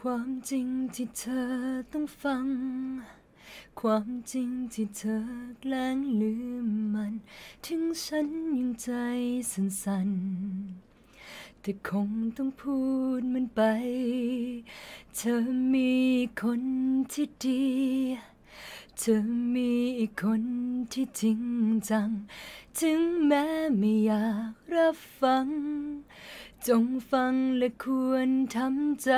ความจริงที่เธอต้องฟัง ความจริงที่เธอแกล้งลืมมัน ถึงฉันยังใจสันๆแต่คงต้องพูดมันไป เธอมีคนที่ดี เธอมีอีกคนที่จริงจัง ถึงแม้ไม่อยากรับฟังจงฟังและควรทำใจ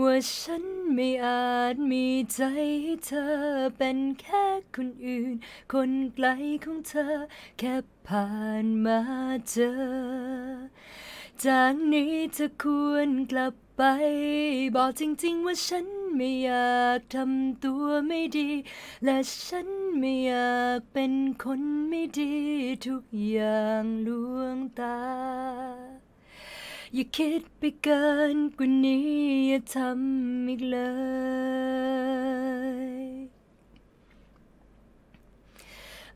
ว่าฉันไม่อาจมีใจให้เธอเป็นแค่คนอื่น คนไกลของเธอ แค่ผ่านมาเจอจากนี้เธอควรกลับไป บอกจริงๆว่าฉันไม่อยากทำตัวไม่ดี และฉันไม่อยากเป็นคนไม่ดีทุกอย่างลวงตาอย่าคิดไปเกินกว่านี้ อย่าทำอีกเลย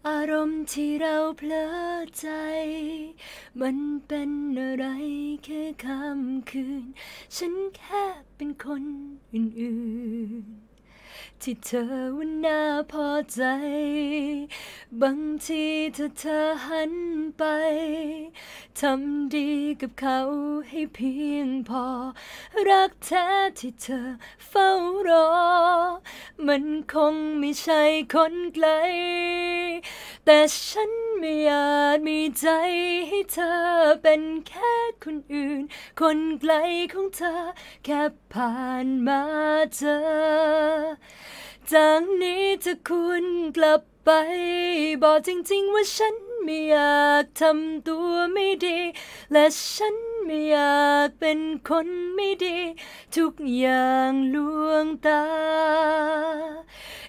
อารมณ์ที่เราเพลิดใจ มันเป็นอะไร แค่คำคืน ฉันแค่เป็นคนอื่นๆที่เธอวันน่าพอใจ บางทีถ้าเธอหันไป ทำดีกับเขาให้เพียงพอ รักแท้ที่เธอเฝ้ารอ มันคงไม่ใช่คนไกล แต่ฉันไม่อาจมีใจให้เธอเป็นแค่คนอื่น คนไกลของเธอแค่ผ่านมาเจอจากนี้ถ้าคุณกลับไป บอกจริงๆว่าฉันไม่อยากทำตัวไม่ดี และฉันไม่อยากเป็นคนไม่ดี ทุกอย่างลวงตา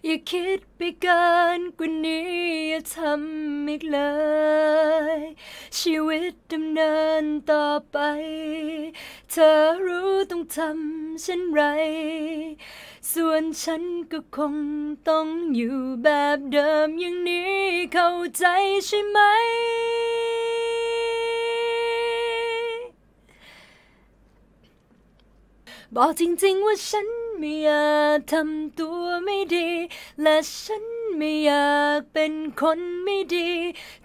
อย่าคิดไปเกินกว่านี้ อย่าทำอีกเลย ชีวิตดำเนินต่อไปเธอรู้ต้องทำเช่นไร ส่วนฉันก็คงต้องอยู่แบบเดิมอย่างนี้ เข้าใจใช่ไหม บอกจริงๆว่าฉันไม่อยากทำตัวไม่ดี และฉันไม่อยากเป็นคนไม่ดี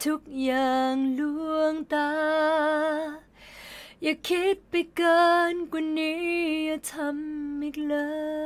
ทุกอย่างลวงตาอย่าคิดไปเกินกว่านี้ อย่าทำอีกเลย